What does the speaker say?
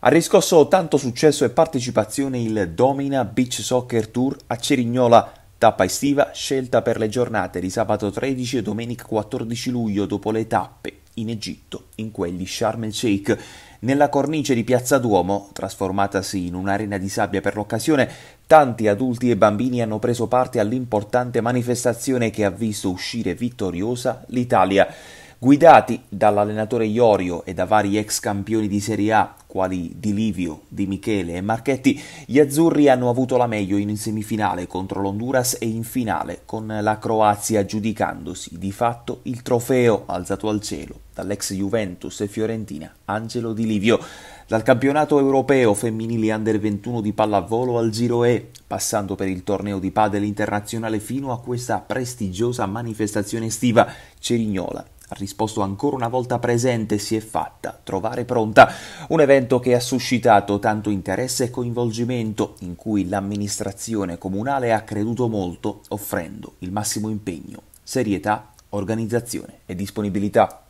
Ha riscosso tanto successo e partecipazione il Domina Beach Soccer Tour a Cerignola, tappa estiva scelta per le giornate di sabato 13 e domenica 14 luglio dopo le tappe in Egitto, in quelli Sharm el Sheikh. Nella cornice di Piazza Duomo, trasformatasi in un'arena di sabbia per l'occasione, tanti adulti e bambini hanno preso parte all'importante manifestazione che ha visto uscire vittoriosa l'Italia guidati dall'allenatore Iorio e da vari ex campioni di Serie A, quali Di Livio, Di Michele e Marchetti, gli azzurri hanno avuto la meglio in semifinale contro l'Honduras e in finale con la Croazia, giudicandosi di fatto il trofeo alzato al cielo dall'ex Juventus e Fiorentina Angelo Di Livio. Dal campionato europeo femminile under 21 di pallavolo al Giro E, passando per il torneo di padel internazionale fino a questa prestigiosa manifestazione estiva, Cerignola ha risposto ancora una volta presente si è fatta trovare pronta un evento che ha suscitato tanto interesse e coinvolgimento, in cui l'amministrazione comunale ha creduto molto, offrendo il massimo impegno, serietà, organizzazione e disponibilità.